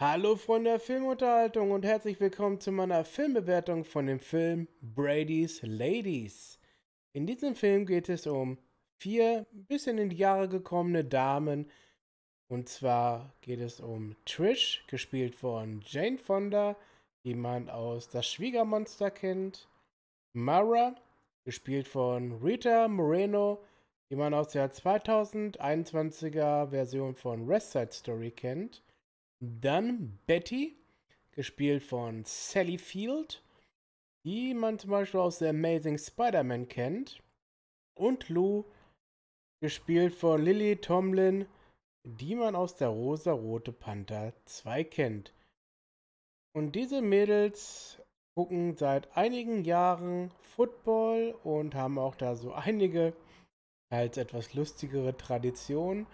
Hallo Freunde der Filmunterhaltung und herzlich willkommen zu meiner Filmbewertung von dem Film Brady's Ladies. In diesem Film geht es um vier bisschen in die Jahre gekommene Damen. Und zwar geht es um Trish, gespielt von Jane Fonda, die man aus Das Schwiegermonster kennt. Mara, gespielt von Rita Moreno, die man aus der 2021er Version von West Side Story kennt. Dann Betty, gespielt von Sally Field, die man zum Beispiel aus The Amazing Spider-Man kennt. Und Lou, gespielt von Lily Tomlin, die man aus der Rosa-Rote Panther 2 kennt. Und diese Mädels gucken seit einigen Jahren Football und haben auch da so einige als etwas lustigere Traditionen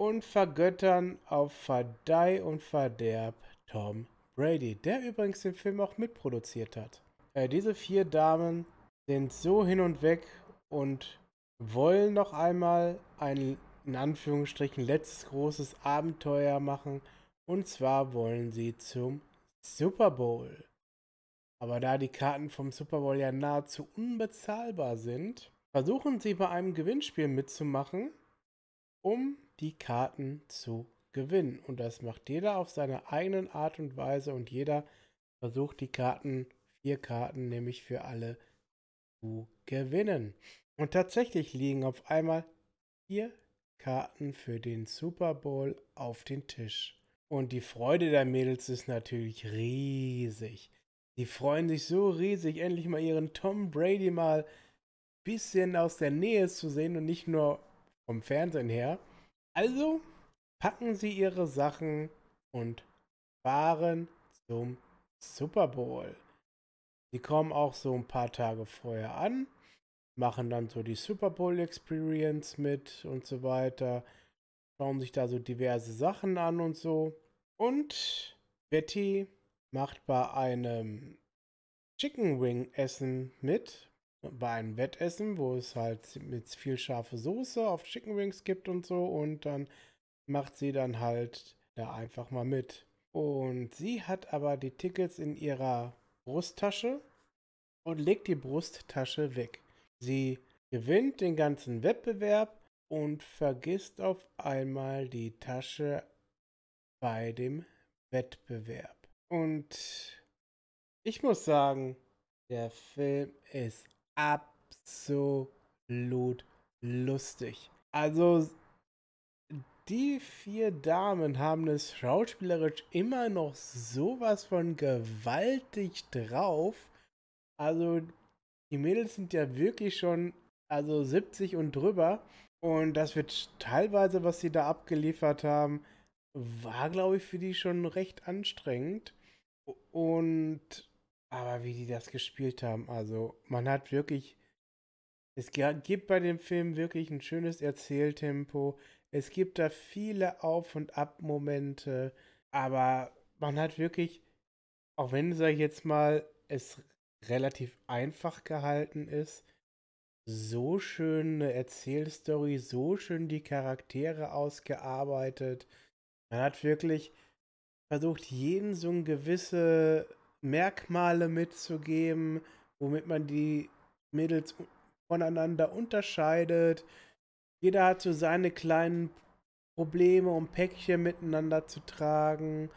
und vergöttern auf Verdeih und Verderb Tom Brady, der übrigens den Film auch mitproduziert hat. Äh, diese vier Damen sind so hin und weg und wollen noch einmal ein in Anführungsstrichen letztes großes Abenteuer machen. Und zwar wollen sie zum Super Bowl. Aber da die Karten vom Super Bowl ja nahezu unbezahlbar sind, versuchen sie bei einem Gewinnspiel mitzumachen, um die Karten zu gewinnen. Und das macht jeder auf seine eigenen Art und Weise und jeder versucht die Karten, vier Karten nämlich für alle zu gewinnen. Und tatsächlich liegen auf einmal vier Karten für den Super Bowl auf den Tisch. Und die Freude der Mädels ist natürlich riesig. Die freuen sich so riesig, endlich mal ihren Tom Brady mal ein bisschen aus der Nähe zu sehen und nicht nur vom Fernsehen her. Also packen sie ihre Sachen und fahren zum Super Bowl. Sie kommen auch so ein paar Tage vorher an, machen dann so die Super Bowl Experience mit und so weiter, schauen sich da so diverse Sachen an und so. Und Betty macht bei einem Chicken Wing Essen mit, bei einem Wettessen, wo es halt mit viel scharfe Soße auf Chicken Wings gibt und so. Und dann macht sie dann halt da einfach mal mit. Und sie hat aber die Tickets in ihrer Brusttasche und legt die Brusttasche weg. Sie gewinnt den ganzen Wettbewerb und vergisst auf einmal die Tasche bei dem Wettbewerb. Und ich muss sagen, der Film ist absolut lustig. Also die vier Damen haben es schauspielerisch immer noch sowas von gewaltig drauf. Also die Mädels sind ja wirklich schon also 70 und drüber. Und das wird teilweise, was sie da abgeliefert haben, war, glaube ich, für die schon recht anstrengend. Und aber wie die das gespielt haben, also man hat wirklich, es gibt bei dem Film wirklich ein schönes Erzähltempo. Es gibt da viele Auf- und Ab-Momente, aber man hat wirklich, auch wenn, sag ich jetzt mal, es relativ einfach gehalten ist, so schön eine Erzählstory, so schön die Charaktere ausgearbeitet. Man hat wirklich versucht, jeden so eine gewisse Merkmale mitzugeben, womit man die Mädels voneinander unterscheidet. Jeder hat so seine kleinen Probleme, um Päckchen miteinander zu tragen.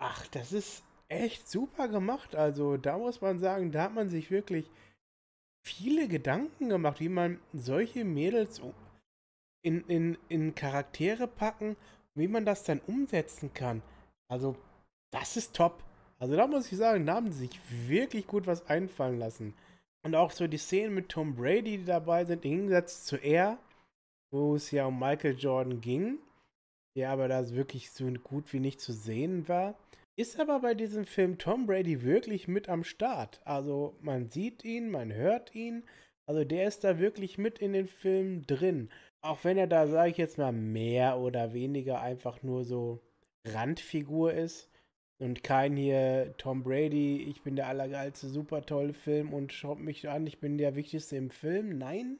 Ach, das ist echt super gemacht. Also da muss man sagen, da hat man sich wirklich viele Gedanken gemacht, wie man solche Mädels in, in, in Charaktere packen, wie man das dann umsetzen kann. Also das ist top. Also da muss ich sagen, da haben sie sich wirklich gut was einfallen lassen. Und auch so die Szenen mit Tom Brady, die dabei sind, im Gegensatz zu er, wo es ja um Michael Jordan ging, der aber da wirklich so gut wie nicht zu sehen war, ist aber bei diesem Film Tom Brady wirklich mit am Start. Also man sieht ihn, man hört ihn. Also der ist da wirklich mit in den Film drin. Auch wenn er da, sage ich jetzt mal, mehr oder weniger einfach nur so Randfigur ist. Und kein hier Tom Brady, ich bin der allergeilste, super tolle Film und schaut mich an, ich bin der Wichtigste im Film. Nein,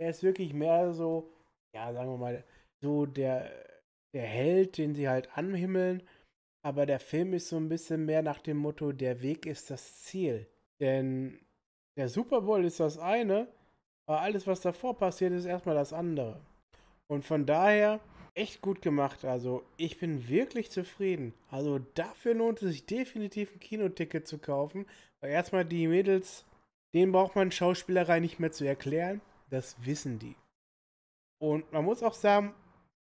er ist wirklich mehr so, ja, sagen wir mal, so der, der Held, den sie halt anhimmeln. Aber der Film ist so ein bisschen mehr nach dem Motto, der Weg ist das Ziel. Denn der Super Bowl ist das eine, aber alles, was davor passiert, ist erstmal das andere. Und von daher echt gut gemacht. Also ich bin wirklich zufrieden. Also dafür lohnt es sich definitiv ein Kinoticket zu kaufen. Weil erstmal die Mädels, denen braucht man Schauspielerei nicht mehr zu erklären. Das wissen die. Und man muss auch sagen,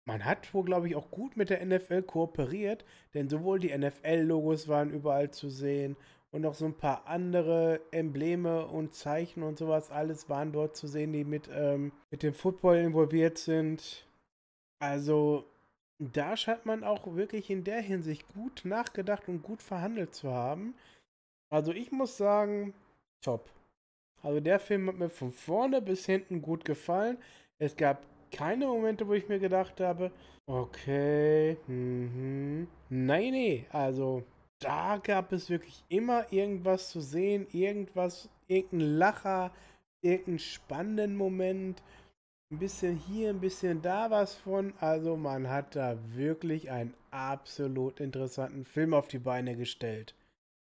man hat wohl, glaube ich, auch gut mit der NFL kooperiert, denn sowohl die NFL-Logos waren überall zu sehen und auch so ein paar andere Embleme und Zeichen und sowas, alles waren dort zu sehen, die mit, ähm, mit dem Football involviert sind. Also, da scheint man auch wirklich in der Hinsicht gut nachgedacht und gut verhandelt zu haben. Also, ich muss sagen, top. Also, der Film hat mir von vorne bis hinten gut gefallen. Es gab keine Momente, wo ich mir gedacht habe, okay, mhm. Nein, nee, also da gab es wirklich immer irgendwas zu sehen, irgendwas, irgendein Lacher, irgendeinen spannenden Moment ein bisschen hier, ein bisschen da was von. Also man hat da wirklich einen absolut interessanten Film auf die Beine gestellt.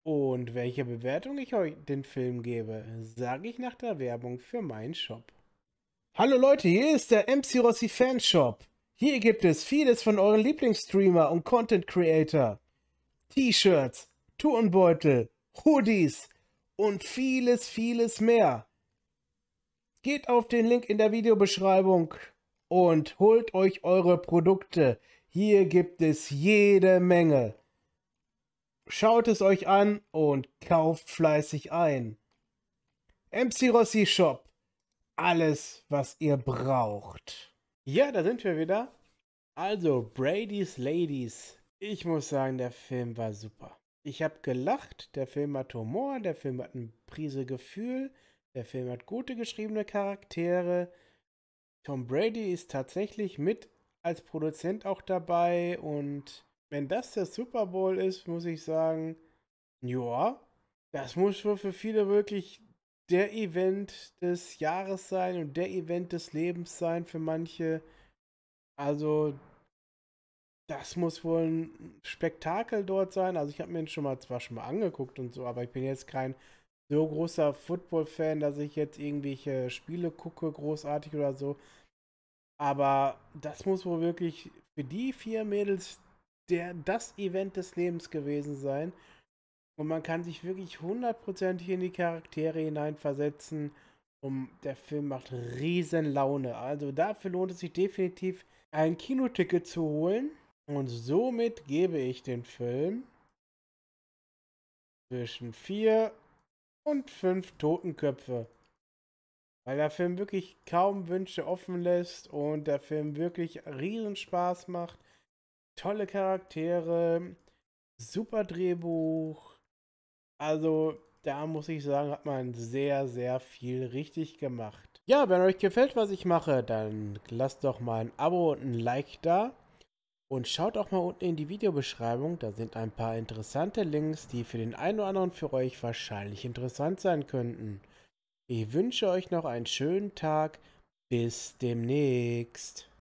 Und welche Bewertung ich euch den Film gebe, sage ich nach der Werbung für meinen Shop. Hallo Leute, hier ist der MC Rossi Fanshop. Hier gibt es vieles von euren Lieblingsstreamer und Content Creator. T-Shirts, Turnbeutel, Hoodies und vieles, vieles mehr. Geht auf den Link in der Videobeschreibung und holt euch eure Produkte. Hier gibt es jede Menge. Schaut es euch an und kauft fleißig ein. MC Rossi Shop. Alles, was ihr braucht. Ja, da sind wir wieder. Also, Brady's Ladies. Ich muss sagen, der Film war super. Ich habe gelacht, der Film hat Humor, der Film hat eine Prise Gefühl, der Film hat gute geschriebene Charaktere. Tom Brady ist tatsächlich mit als Produzent auch dabei. Und wenn das der Super Bowl ist, muss ich sagen, ja, das muss wohl für viele wirklich der Event des Jahres sein und der Event des Lebens sein für manche. Also, das muss wohl ein Spektakel dort sein. Also, ich habe mir den schon mal zwar schon mal angeguckt und so, aber ich bin jetzt kein so großer Football-Fan, dass ich jetzt irgendwelche Spiele gucke, großartig oder so. Aber das muss wohl wirklich für die vier Mädels der, das Event des Lebens gewesen sein. Und man kann sich wirklich hundertprozentig in die Charaktere hineinversetzen. Und der Film macht riesen Laune. Also dafür lohnt es sich definitiv, ein Kinoticket zu holen. Und somit gebe ich den Film zwischen 4 und fünf Totenköpfe. Weil der Film wirklich kaum Wünsche offen lässt und der Film wirklich riesen Spaß macht. Tolle Charaktere, super Drehbuch. Also da muss ich sagen, hat man sehr, sehr viel richtig gemacht. Ja, wenn euch gefällt, was ich mache, dann lasst doch mal ein Abo und ein Like da. Und schaut auch mal unten in die Videobeschreibung, da sind ein paar interessante Links, die für den einen oder anderen für euch wahrscheinlich interessant sein könnten. Ich wünsche euch noch einen schönen Tag, bis demnächst.